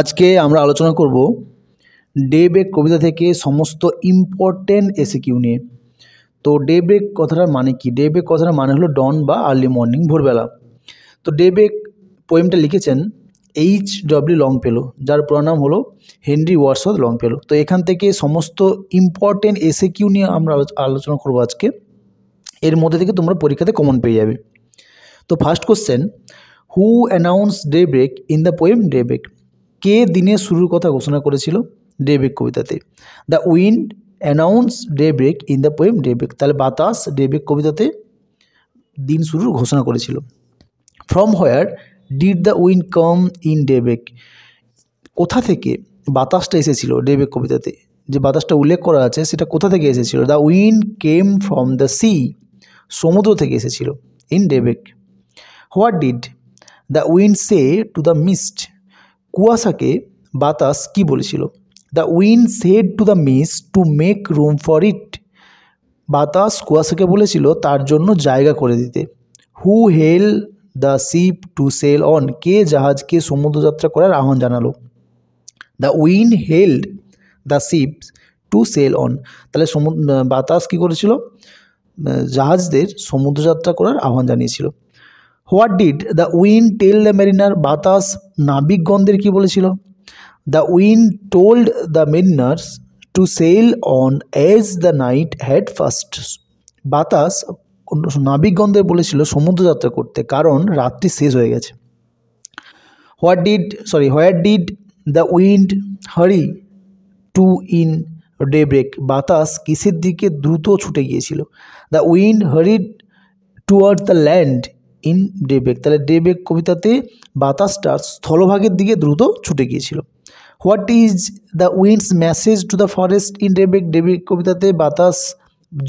আজকে আমরা আলোচনা করব ডে ব্রেক কবিতা থেকে সমস্ত ইম্পর্টেন্ট এসে কিউ নিয়ে তো ডে ব্রেক কথাটার মানে কি ডে ব্রেক কথাটার মানে হলো ডন বা আর্লি মর্নিং ভোরবেলা তো ডে ব্রেক পোয়েমটা লিখেছেন এইচ ডব্লিউ লং পেলো যার প্রণাম হলো হেনরি ওয়ার্সওয়ার্থ লং পেলো তো এখান থেকে সমস্ত ইম্পর্টেন্ট এসে কিউ নিয়ে আমরা আলোচনা করবো আজকে এর মধ্যে থেকে তোমরা পরীক্ষাতে কমন পেয়ে যাবে তো first question who announce day break in the poem day break কে দিনের শুরুর কথা ঘোষণা করেছিল ডে ব্রেক কবিতাতে the wind announce day break in the poem day break তাহলে বাতাস ডে ব্রেক কবিতাতে দিন শুরুর ঘোষণা করেছিল from where did the wind come in day break কোথা থেকে বাতাসটা এসেছিল ডে ব্রেক কবিতাতে যে বাতাসটা উল্লেখ করা আছে সেটা কোথা থেকে এসেছিল the wind came from the sea সমুদ্র থেকে এসেছিল in day break what did the wind say to the mist কুয়াশাকে বাতাস কি বলেছিল the wind said to the mist to make room for it বাতাস কুয়াশাকে বলেছিল তার জন্য জায়গা করে দিতে who hail the ship to sail on কে জাহাজকে সমুদ্রযাত্রা করার আহ্বান জানালো the wind hailed the ship to sail on তাহলে সমুদ্র বাতাস কী করেছিল জাহাজদের সমুদ্রযাত্রা করার আহ্বান জানিয়েছিল what did the wind tell the mariner বাতাস নাবিকগণদের কি বলেছিল the wind told the mariners to sail on as the night had first বাতাস নাবিকগণদের বলেছিল সমুদ্রযাত্রা করতে কারণ রাত্রি শেষ হয়ে গেছে what did sorry where did the wind hurry to in day break বাতাস কিসের দিকে দ্রুত ছুটে গিয়েছিল the wind hurried toward the land in daybreak তাহলে ডেবেক কবিতাতে বাতাসটা স্থলভাগের দিকে দ্রুত ছুটে গিয়েছিল what is the wind's message to the forest in daybreak daybreak কবিতাতে বাতাস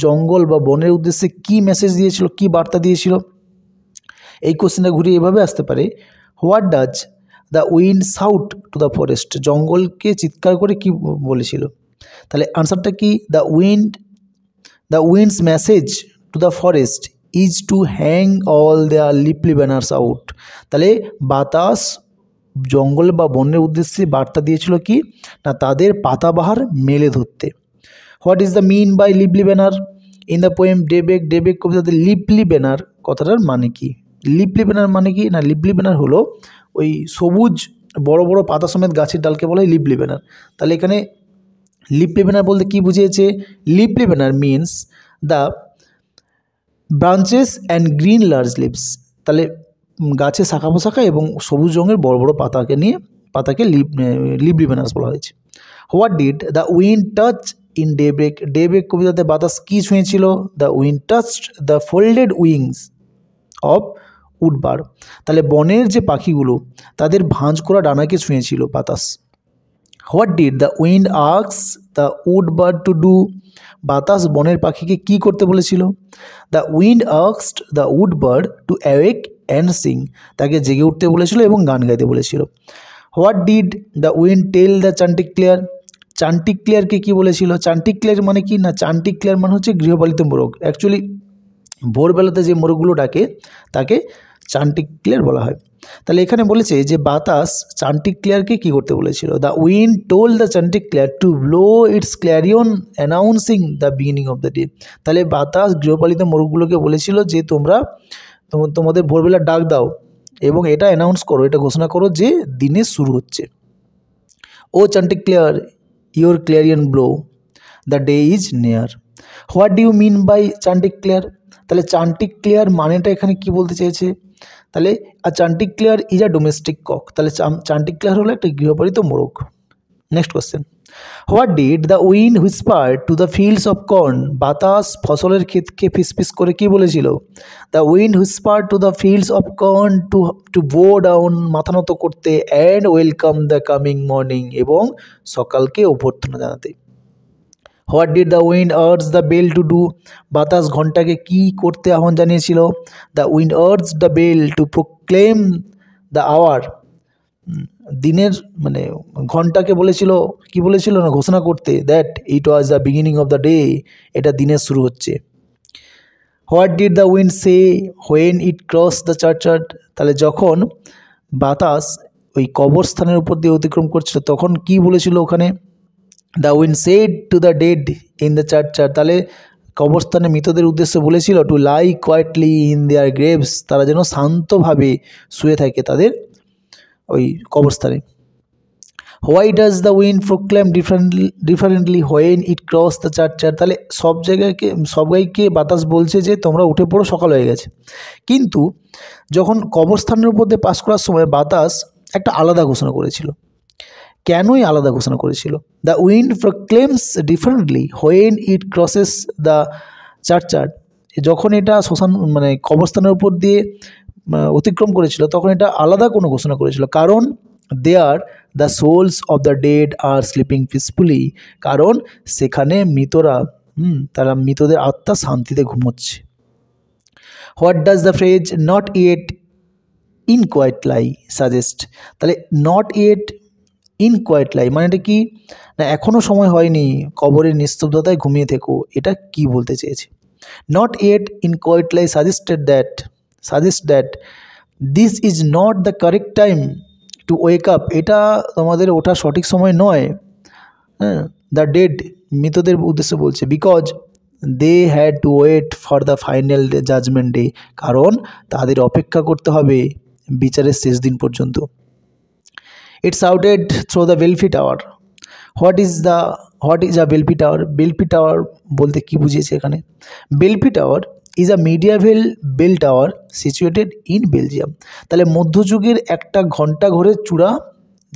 জঙ্গল বা বনের উদ্দেশ্যে কি মেসেজ দিয়েছিল কি বার্তা দিয়েছিল এই কোশ্চেনটা ঘুরিয়ে এভাবে আসতে পারে what does the wind shout to the forest জঙ্গলকে চিৎকার করে কি বলেছিল তাহলে আনসারটা কি the wind the wind's message to the forest is to hang all their leafy banners out তাহলে বাতাস জঙ্গল বা বনের উদ্দেশ্যে বার্তা দিয়েছিল কি না তাদের পাতাবাহার মেলে ধরতে what is the mean by leafy banner in the poem daybreak daybreak কবিতাতে লিপলি ব্যানার কথাটার মানে কি লিপলি ব্যানার মানে কি না লিপলি ব্যানার হলো ওই সবুজ বড় বড় পাতা সমেত গাছের ডালকে বলে লিপলি ব্যানার তাহলে এখানে লিপলি ব্যানার বলতে কী বুঝিয়েছে leafy banner means the branches and green large leaves তাহলে গাছে শাখা পোশাখা এবং সবুজ রঙের বড় বড় পাতাকে নিয়ে পাতাকে লিভ লিভ বলা হয়েছে what did the wind touch in day break day break কবিতাতে বাতাস কী ছুঁয়েছিল the wind touched the folded wings of woodbird তাহলে বনের যে পাখিগুলো তাদের ভাঁজ করা ডানাকে ছুঁয়েছিল বাতাস what did the wind asks the wood bird to do বাতাস বনের পাখিকে কি করতে বলেছিল দ্য উইন্ড আক্সড the wood bird to awake and sing তাকে জেগে উঠতে বলেছিল এবং গান গাইতে বলেছিল what did the wind tell the chantic chantic চান্টিক্লিয়ারকে কী বলেছিল ক্লেয়ার মানে কি না চান্টিক ক্লিয়ার মানে হচ্ছে গৃহপালিত মোরগ অ্যাকচুয়ালি ভোরবেলাতে যে মোরগগুলো ডাকে তাকে চান্টিক্লিয়ার বলা হয় তাহলে এখানে বলেছে যে বাতাস চান্টিক্লিয়ারকে কি করতে বলেছিল the wind tell the chanticleer to blow its clarion announcing the beginning of the day তাহলে বাতাস গৃহপালিত মোরগগুলোকে বলেছিল যে তোমরা তোমাদের ভোরবেলা ডাক দাও এবং এটা অ্যানাউন্স করো এটা ঘোষণা করো যে দিনে শুরু হচ্ছে O chanticleer your clarion blow the day is near what do you mean by chanticleer তাহলে চান্টিক্লিয়ার মানেটা এখানে কি বলতে চেয়েছে তাহলে আর chanticleer is a domestic cock তাহলে চান্টিক্লিয়ার হলো একটা গৃহপালিত মোরগ next question what did the wind whisper to the fields of corn বাতাস ফসলের ক্ষেতকে ফিসফিস করে কি বলেছিল the wind whisper to the fields of corn to to bow down মাথানত করতে and welcome the coming morning এবং সকালকে অভ্যর্থনা জানাতে what did the wind urges the bell to do বাতাস ঘন্টাকে কি করতে আহ্বান জানিয়েছিল the wind urges the bell to proclaim the hour দিনের মানে ঘন্টাকে বলেছিল কি বলেছিল না ঘোষণা করতে that it was the beginning of the day এটা দিনের শুরু হচ্ছে what did the wind say when it cross the churchyard তাহলে যখন বাতাস ওই কবরস্থানের উপর দিয়ে অতিক্রম করছিল তখন কি বলেছিল ওখানে the wind said to the dead in the churchyard তাহলে কবরস্থানে মৃতদের উদ্দেশ্যে বলেছিল to lie quietly in their graves তারা যেন শান্তভাবে শুয়ে থাকে তাদের ওই কবরস্থানে why does the wind proclaim different differently when it cross the churchyard তাহলে সব জায়গাকে সবাইকে বাতাস বলছে যে তোমরা উঠে পড়ো সকাল হয়ে গেছে কিন্তু যখন কবরস্থানের উপর দিয়ে পাস করার সময় বাতাস একটা আলাদা ঘোষণা করেছিল কেনই আলাদা ঘোষণা করেছিল the wind claims differently when it crosses the churchyard যখন এটা শ্মশান মানে কবরস্থানের উপর দিয়ে অতিক্রম করেছিল তখন এটা আলাদা কোনো ঘোষণা করেছিল কারণ there the souls of the dead are sleeping peacefully কারণ সেখানে মৃতরা হুম তারা মৃতদের আত্মা শান্তিতে ঘুমোচ্ছে what does the phrase not yet in quiet lie suggest তাহলে not yet in quiet life মানে এটা কি না এখনও সময় হয়নি কবরের নিস্তব্ধতায় ঘুমিয়ে থেকো এটা কি বলতে চেয়েছে not yet in quiet life suggested that suggest that this is not the correct time to wake up এটা তোমাদের ওঠা সঠিক সময় নয় হ্যাঁ দ্য ডেড মৃতদের উদ্দেশ্যে বলছে because they had to wait for the final judgement day কারণ তাদের অপেক্ষা করতে হবে বিচারের শেষ দিন পর্যন্ত It's outed through the Belfi Tower. What is the what is a belfry tower belfry tower বলতে কী বুঝিয়েছে এখানে belfry tower is a medieval bell tower situated in Belgium তাহলে মধ্যযুগের একটা ঘন্টা ঘরের চূড়া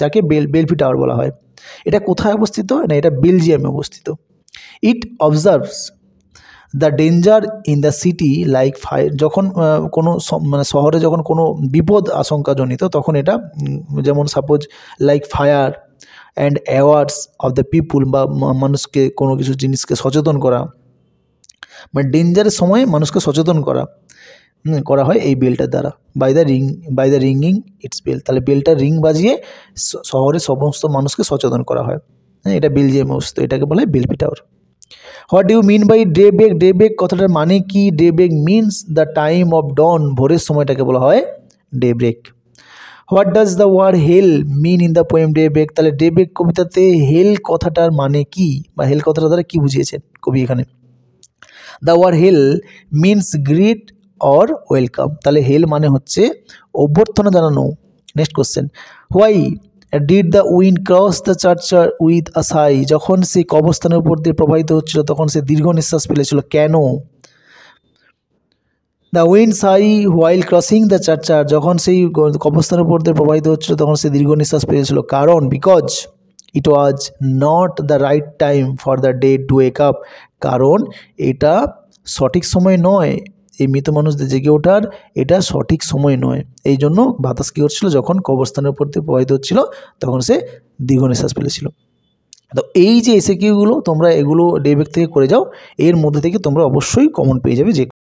যাকে বেল বেলফি টাওয়ার বলা হয় এটা কোথায় অবস্থিত না এটা বেলজিয়ামে অবস্থিত it observes the danger in the city like fire যখন কোনো মানে শহরে যখন কোনো বিপদ আশঙ্কাজনিত তখন এটা যেমন suppose like fire and awards of the people বা মানুষকে কোনো কিছু জিনিসকে সচেতন করা মানে ডেঞ্জারের সময় মানুষকে সচেতন করা করা হয় এই বেলটার দ্বারা by the ring by the ringing its bell তাহলে বেলটা রিং বাজিয়ে শহরের সমস্ত মানুষকে সচেতন করা হয় হ্যাঁ এটা বেলজিয়ামে অবস্থিত এটাকে বলা হয় belfry tower what you mean by daybreak daybreak কথাটার মানে কি daybreak means the time of dawn ভোরের সময়টাকে বলা হয় day break what does the word hail mean in the poem day break তাহলে ডে বেগ কবিতাতে hail কথাটার মানে কি বা হেল কথাটা তারা কী বুঝিয়েছেন কবি এখানে the word hail means greet or welcome তাহলে হেল মানে হচ্ছে অভ্যর্থনা জানানো next question why did the wind cross the churchyard with a sigh sigh যখন সে কবস্থানের উপর দিয়ে প্রবাহিত হচ্ছিল তখন সে দীর্ঘ নিঃশ্বাস ফেলেছিল কেন the wind sigh while crossing the churchyard যখন সেই কবস্থানের উপর দিয়ে প্রবাহিত হচ্ছিল তখন সে দীর্ঘ নিঃশ্বাস ফেলেছিল কারণ because it was not the right time for the day to wake up কারণ এটা সঠিক সময় নয় এই মৃত মানুষদের জেগে ওঠার এটা সঠিক সময় নয় এই জন্য বাতাস কী হচ্ছিল যখন কবরস্থানের উপর দিয়ে প্রবাহিত হচ্ছিল তখন সে দীর্ঘ নিঃশ্বাস ফেলেছিল তো এই যে এসে কিউগুলো তোমরা এগুলো ডেবেক থেকে করে যাও এর মধ্যে থেকে তোমরা অবশ্যই কমন পেয়ে যাবে যে